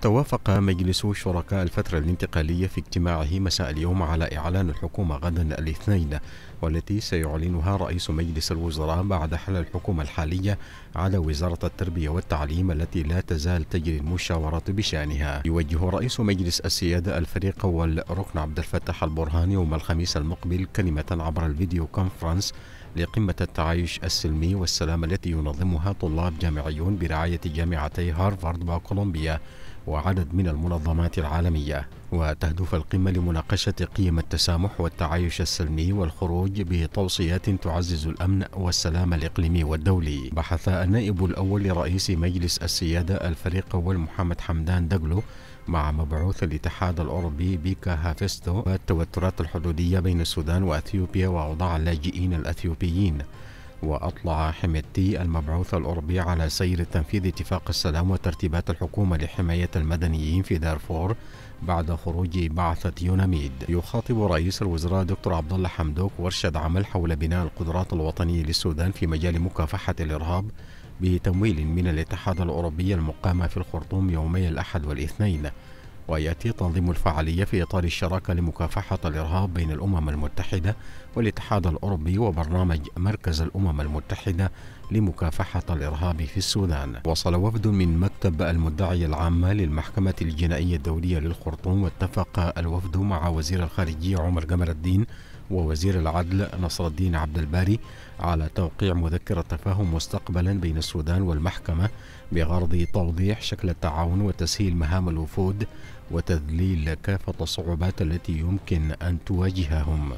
توافق مجلس شركاء الفترة الانتقالية في اجتماعه مساء اليوم على إعلان الحكومة غدا الاثنين والتي سيعلنها رئيس مجلس الوزراء بعد حل الحكومة الحالية على وزارة التربية والتعليم التي لا تزال تجري المشاورات بشأنها يوجه رئيس مجلس السيادة الفريق والركن عبد الفتاح البرهاني يوم الخميس المقبل كلمة عبر الفيديو كونفرنس لقمة التعايش السلمي والسلام التي ينظمها طلاب جامعيون برعاية جامعتي هارفارد وكولومبيا وعدد من المنظمات العالمية وتهدف القمة لمناقشة قيم التسامح والتعايش السلمي والخروج بتوصيات تعزز الأمن والسلام الإقليمي والدولي بحث النائب الأول لرئيس مجلس السيادة الفريق أول محمد حمدان دقلو مع مبعوث الاتحاد الأوروبي بيكا هافستو التوترات الحدودية بين السودان وأثيوبيا وأوضاع اللاجئين الأثيوبيين وأطلع حميتي المبعوث الأوروبي على سير تنفيذ اتفاق السلام وترتيبات الحكومة لحماية المدنيين في دارفور بعد خروج بعثة يوناميد يخاطب رئيس الوزراء دكتور عبد الله حمدوك ورشة عمل حول بناء القدرات الوطنية للسودان في مجال مكافحة الإرهاب بتمويل من الاتحاد الأوروبي المقامة في الخرطوم يومي الأحد والاثنين ويأتي تنظيم الفعالية في إطار الشراكة لمكافحة الإرهاب بين الأمم المتحدة والاتحاد الأوروبي وبرنامج مركز الأمم المتحدة لمكافحة الإرهاب في السودان وصل وفد من مكتب المدعي العامة للمحكمة الجنائية الدولية للخرطوم واتفق الوفد مع وزير الخارجية عمر قمر الدين ووزير العدل نصر الدين عبد الباري على توقيع مذكرة تفاهم مستقبلا بين السودان والمحكمة بغرض توضيح شكل التعاون وتسهيل مهام الوفود وتذليل كافة الصعوبات التي يمكن أن تواجههم